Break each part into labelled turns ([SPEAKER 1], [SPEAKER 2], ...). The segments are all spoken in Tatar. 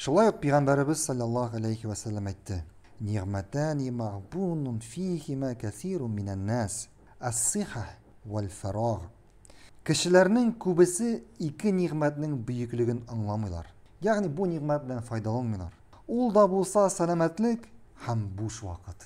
[SPEAKER 1] Шулай ук пайгамбарыбыз саллаллаһу алейхи ва саллам әйтте: "Ниғмәтән мәғбунун фихима кәсиру минан нас: ас-сиха вал фарагъ". Кешеләрнең күбесе ике ниғмәтнең бөеклеген аңламыйлар. Ягъни бу ниғмәтдән файдаланмыйлар. Ул да булса саламатлык һәм буш вакыт.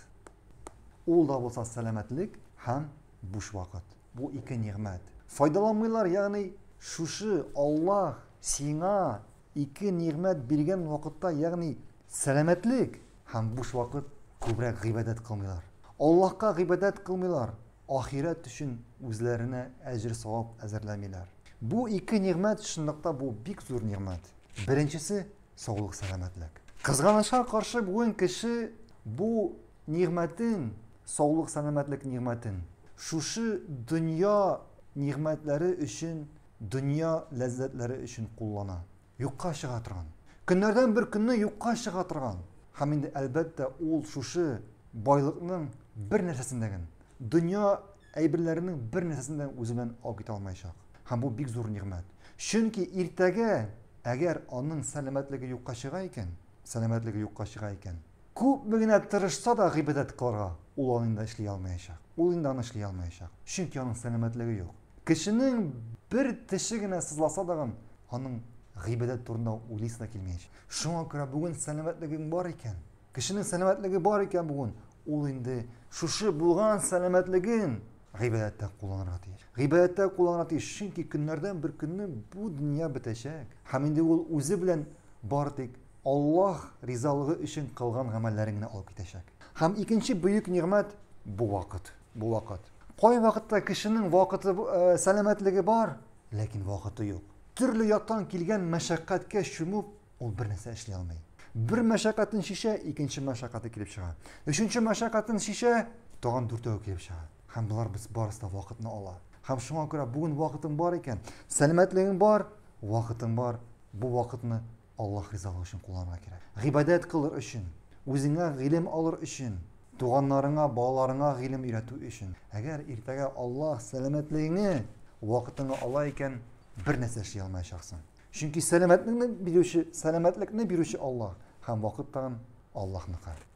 [SPEAKER 1] Ул да булса саламатлык һәм буш вакыт. Бу ике ниғмәт. Файдаланмыйлар, ягъни шушы Аллаһ сиңа ике нигъмат биргән вакытта, ягъни сәламәтлек һәм буш вакыт күбрәк гыйбадат кылмыйлар. Аллаһка гыйбадат кылмыйлар, ахират өчен үзләренә әҗр савап әзерләмиләр. Бу ике нигъмат шундыкта бу бик зур нигъмат. Беренчесе саулык сәламәтлек. Кызганышка каршы бүген кеше бу нигъмәтен, саулык сәламәтлек нигъмәтен шушы дөнья нигъмәтләре өчен Дөнья ләззәтләре өчен куллана юкка чыга торган. Күннәрдән бер көнне юкка чыга торган. Һәм инде әлбәттә ул шушы байлыкның бер нәрсәсендәген, дөнья әйберләренең бер нәрсәсендәген үзеннән алып китә алмаячак. Һәм бу бик зур нигъмәт. Чөнки иртәгә әгәр аның сәламәтлеге юкка чыга икән, сәламәтлеге юкка чыга икән, күп мәгънә тырышса да гыйбадат кылырга ул аңда эшләй алмаячак. Ул инде аңда эшләй алмаячак. Чөнки аның сәламәтлеге юк. Кешенең бер тешегенә сызласа дагын, аның гыйбадат турында уйлыйсың да килмәйчә. Шуңа күрә бүген сәламәтлегең бар икән, кешенең сәламәтлеге бар икән бүген, ул инде шушы булган сәламәтлеген гыйбадәттә кулланырга тиеш. Гыйбадәттә кулланырга тиеш, чөнки көннәрдән бер көнне бу дөнья бетәчәк. Һәм инде ул үзе белән бар тек Аллаһ ризалыгы өчен кылган гамәлләреңне алып китәчәк. Һәм икенче бөек нигъмат бу вакыт. Бу вакыт. Кай вакытта кешенең вакыты сәламәтлеге бар, ләкин вакыты юк. Керле яткан килгән машақатка шумып ул бер нәрсә эшлә алмый. Бер машақаттын шише, ikinci машақатка килеп чыга. Үченче машақаттын шише туган төртөгә килеп чыга. Хәм булар без барысы вакытны ала. Хәм шуңа күра бүген вакытың бар икән, сәламәтлегің бар, вакытың бар. Бу вакытны Аллаһ ризалыгы өчен кулларга керә. Ғибадат кылыр өчен, үзеңә гылым алр өчен, туганнарыңә, бауларыңә гылым өйрәтү өчен. Әгәр иртәгә Аллаһ сәламәтлегіңне, вакытыңны икән bir nesne şey almaya şahsın. Çünkü selametlik ne biliyor şu, selametlik Allah. Hem vakıttan Allah'ını kaybettim.